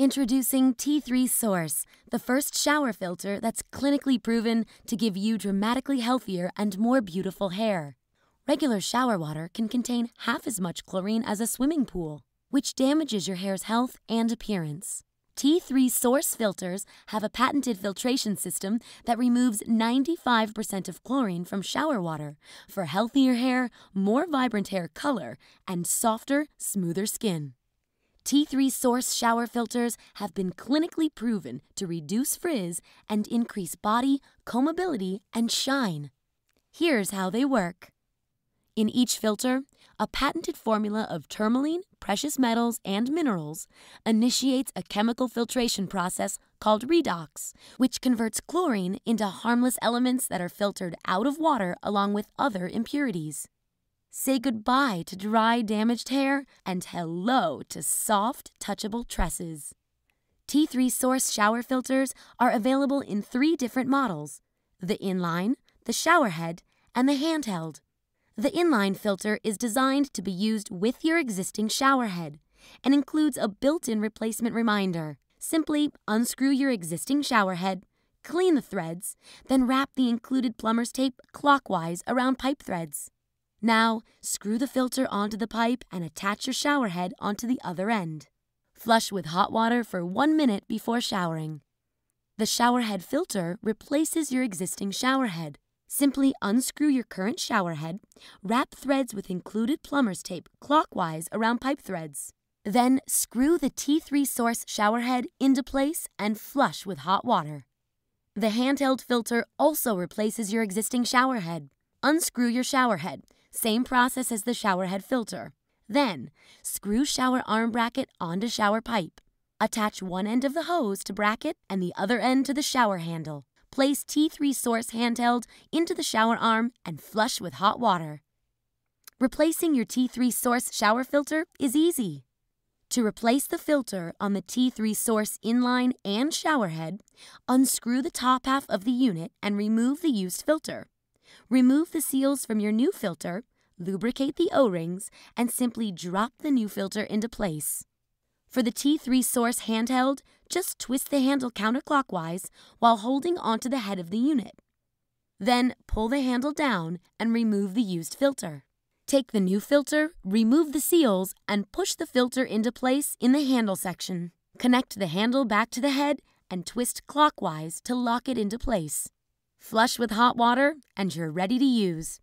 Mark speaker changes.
Speaker 1: Introducing T3 Source, the first shower filter that's clinically proven to give you dramatically healthier and more beautiful hair. Regular shower water can contain half as much chlorine as a swimming pool, which damages your hair's health and appearance. T3 Source filters have a patented filtration system that removes 95% of chlorine from shower water for healthier hair, more vibrant hair color, and softer, smoother skin. T3 Source shower filters have been clinically proven to reduce frizz and increase body, combability, and shine. Here's how they work. In each filter, a patented formula of tourmaline, precious metals, and minerals initiates a chemical filtration process called redox, which converts chlorine into harmless elements that are filtered out of water along with other impurities. Say goodbye to dry, damaged hair and hello to soft, touchable tresses. T3 Source shower filters are available in three different models the inline, the shower head, and the handheld. The inline filter is designed to be used with your existing shower head and includes a built in replacement reminder. Simply unscrew your existing shower head, clean the threads, then wrap the included plumber's tape clockwise around pipe threads. Now, screw the filter onto the pipe and attach your shower head onto the other end. Flush with hot water for one minute before showering. The shower head filter replaces your existing shower head. Simply unscrew your current shower head, wrap threads with included plumber's tape clockwise around pipe threads. Then screw the T3 source shower head into place and flush with hot water. The handheld filter also replaces your existing shower head. Unscrew your shower head, same process as the shower head filter. Then, screw shower arm bracket onto shower pipe. Attach one end of the hose to bracket and the other end to the shower handle. Place T3 source handheld into the shower arm and flush with hot water. Replacing your T3 source shower filter is easy. To replace the filter on the T3 source inline and shower head, unscrew the top half of the unit and remove the used filter. Remove the seals from your new filter, lubricate the O-rings, and simply drop the new filter into place. For the T3 Source handheld, just twist the handle counterclockwise while holding onto the head of the unit. Then pull the handle down and remove the used filter. Take the new filter, remove the seals, and push the filter into place in the handle section. Connect the handle back to the head and twist clockwise to lock it into place. Flush with hot water, and you're ready to use.